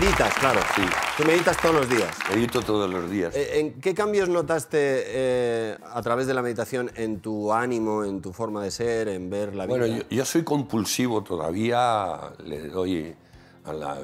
Meditas, claro. Sí. Tú meditas todos los días. Medito todos los días. Eh, ¿En qué cambios notaste eh, a través de la meditación en tu ánimo, en tu forma de ser, en ver la vida? Bueno, yo, soy compulsivo todavía, le doy... A la,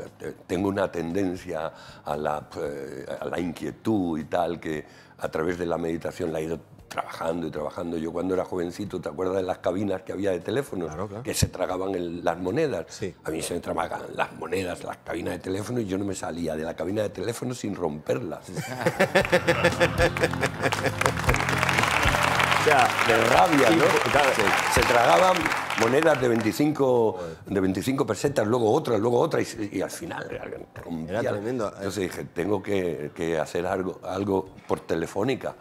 tengo una tendencia a la, eh, a la, inquietud y tal, que a través de la meditación la he ido trabajando y trabajando. Yo cuando era jovencito, ¿te acuerdas de las cabinas que había de teléfonos? Que se tragaban las monedas. A mí se me tragaban las monedas, las cabinas de teléfono y yo no me salía de la cabina de teléfono sin romperlas. o sea, de rabia, ¿no? Se tragaban monedas de 25, de 25 pesetas, luego otra, luego otra, y, al final rompía. Era tremendo. Eh. Entonces dije, tengo que, hacer algo, algo por telefónica,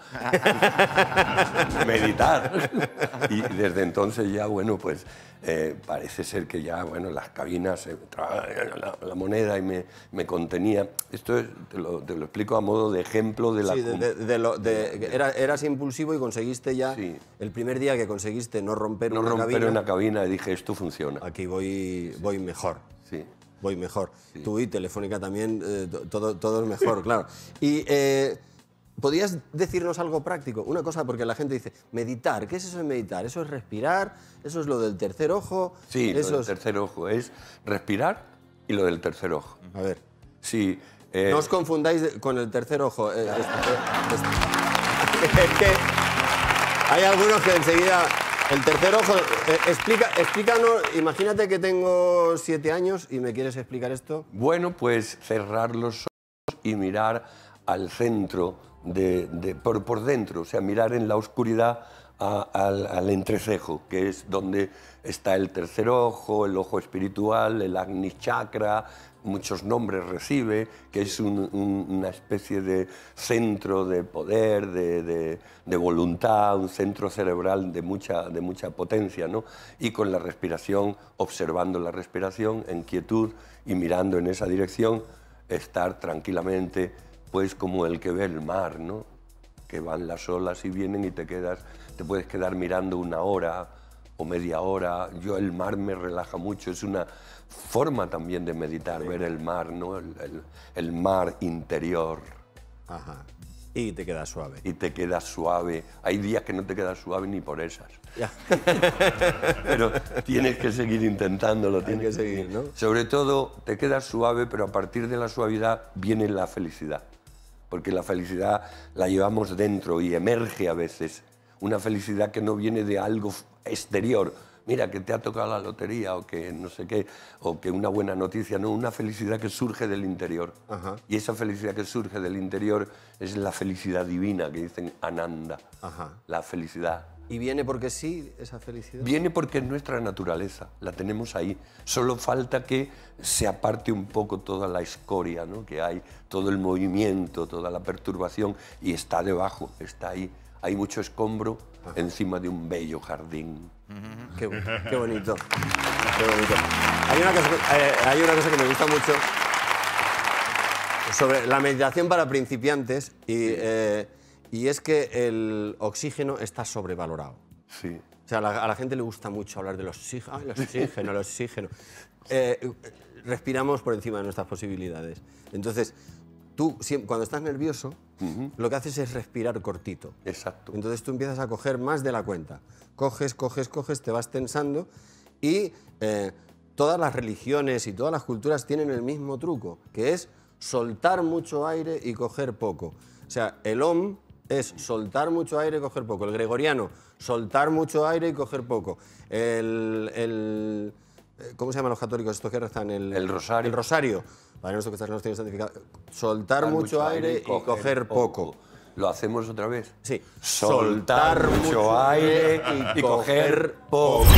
meditar. y desde entonces ya, bueno, pues eh, parece ser que ya, bueno, las cabinas, eh, la, moneda y me, me contenía. Esto te, lo, explico a modo de ejemplo de la... de, eras impulsivo y conseguiste ya, el primer día que conseguiste no romper no una cabina y dije, esto funciona. Aquí voy, voy mejor. Sí. Voy mejor. Tú y Telefónica también, eh, todo, todo es mejor, claro. Y eh, ¿podías decirnos algo práctico? Una cosa, porque la gente dice, meditar, ¿qué es eso de meditar? ¿Eso es respirar? ¿Eso es lo del tercer ojo? Sí, eso lo del tercer ojo. Es respirar y lo del tercer ojo. A ver. Sí. Eh, no os confundáis con el tercer ojo. Este, este, es que hay algunos que enseguida el tercer ojo, eh, explica, explícanos, imagínate que tengo siete años y me quieres explicar esto. Bueno, pues cerrar los ojos y mirar al centro, de, por, por, dentro, o sea, mirar en la oscuridad al, al, entrecejo, que es donde está el tercer ojo, el ojo espiritual, el agni chakra, muchos nombres recibe, que es una especie de centro de poder, de, voluntad, un centro cerebral de mucha, de mucha potencia, ¿no? Y con la respiración, observando la respiración en quietud y mirando en esa dirección, estar tranquilamente, pues como el que ve el mar, ¿no? Que van las olas y vienen y te quedas, te puedes quedar mirando una hora, o media hora. Yo el mar me relaja mucho, es una forma también de meditar, ver el mar, ¿no? El, mar interior. Y te queda suave. Y te queda suave. Hay días que no te queda suave ni por esas. pero tienes que seguir intentándolo. Tienes que seguir, ¿no? Sobre todo, te queda suave, pero a partir de la suavidad viene la felicidad. Porque la felicidad la llevamos dentro y emerge a veces. Una felicidad que no viene de algo exterior. Mira, que te ha tocado la lotería o que no sé qué, o que una buena noticia, no, una felicidad que surge del interior. Y esa felicidad que surge del interior es la felicidad divina, que dicen Ananda, la felicidad ¿Y viene porque sí esa felicidad? Viene porque es nuestra naturaleza, la tenemos ahí. Solo falta que se aparte un poco toda la escoria ¿no? que hay, todo el movimiento, toda la perturbación, y está debajo, está ahí hay mucho escombro encima de un bello jardín. Qué, bonito. Eh, hay una, cosa, que me gusta mucho sobre la meditación para principiantes y, eh, es que el oxígeno está sobrevalorado. Sí. O sea, a la, gente le gusta mucho hablar del oxígeno, el oxígeno, el eh, oxígeno. respiramos por encima de nuestras posibilidades. Entonces, tú cuando estás nervioso, lo que haces es respirar cortito. Exacto. Entonces tú empiezas a coger más de la cuenta. Coges, coges, coges, te vas tensando y eh, todas las religiones y todas las culturas tienen el mismo truco, que es soltar mucho aire y coger poco. O sea, el OM es soltar mucho aire y coger poco. El gregoriano, soltar mucho aire y coger poco. El, eh, ¿Cómo se llaman los católicos estos que rezan? El, el rosario. El rosario, que santificado. Soltar mucho, aire, y, coger, poco. Lo hacemos otra vez. Sí. Soltar, mucho aire y, coger poco.